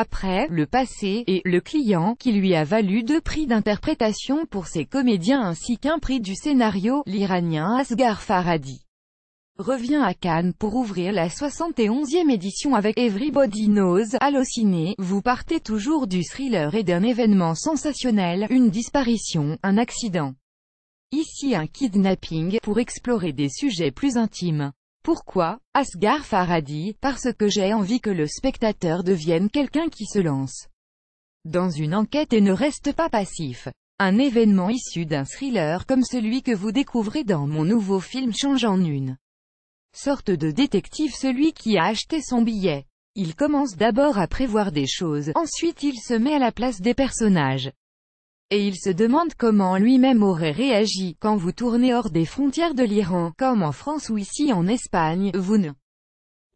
après, le passé, et le client, qui lui a valu deux prix d'interprétation pour ses comédiens ainsi qu'un prix du scénario, l'Iranien Asghar Farhadi revient à Cannes pour ouvrir la 71e édition avec Everybody Knows, Allociné, vous partez toujours du thriller et d'un événement sensationnel, une disparition, un accident. Ici un kidnapping, pour explorer des sujets plus intimes. Pourquoi Asghar dit « Parce que j'ai envie que le spectateur devienne quelqu'un qui se lance dans une enquête et ne reste pas passif. Un événement issu d'un thriller comme celui que vous découvrez dans mon nouveau film change en une sorte de détective celui qui a acheté son billet. Il commence d'abord à prévoir des choses, ensuite il se met à la place des personnages et il se demande comment lui-même aurait réagi, quand vous tournez hors des frontières de l'Iran, comme en France ou ici en Espagne, vous ne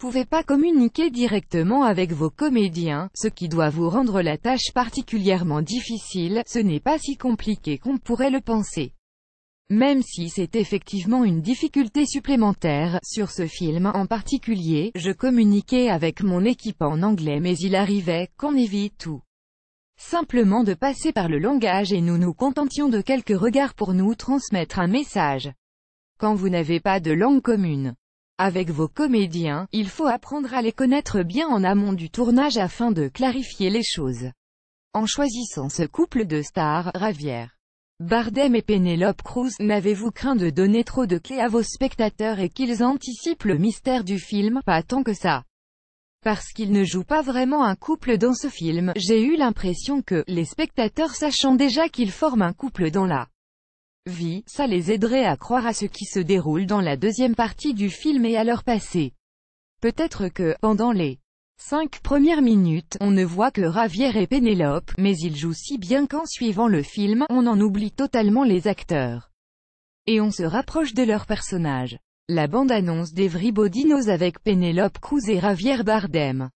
pouvez pas communiquer directement avec vos comédiens, ce qui doit vous rendre la tâche particulièrement difficile, ce n'est pas si compliqué qu'on pourrait le penser. Même si c'est effectivement une difficulté supplémentaire, sur ce film en particulier, je communiquais avec mon équipe en anglais mais il arrivait qu'on évite tout. Simplement de passer par le langage et nous nous contentions de quelques regards pour nous transmettre un message. Quand vous n'avez pas de langue commune avec vos comédiens, il faut apprendre à les connaître bien en amont du tournage afin de clarifier les choses. En choisissant ce couple de stars, Ravière, Bardem et Penelope Cruz, n'avez-vous craint de donner trop de clés à vos spectateurs et qu'ils anticipent le mystère du film Pas tant que ça. Parce qu'ils ne jouent pas vraiment un couple dans ce film, j'ai eu l'impression que, les spectateurs sachant déjà qu'ils forment un couple dans la vie, ça les aiderait à croire à ce qui se déroule dans la deuxième partie du film et à leur passé. Peut-être que, pendant les cinq premières minutes, on ne voit que Ravière et Pénélope, mais ils jouent si bien qu'en suivant le film, on en oublie totalement les acteurs. Et on se rapproche de leurs personnages. La bande-annonce d'Everybody's avec Penelope Cruz et Javier Bardem.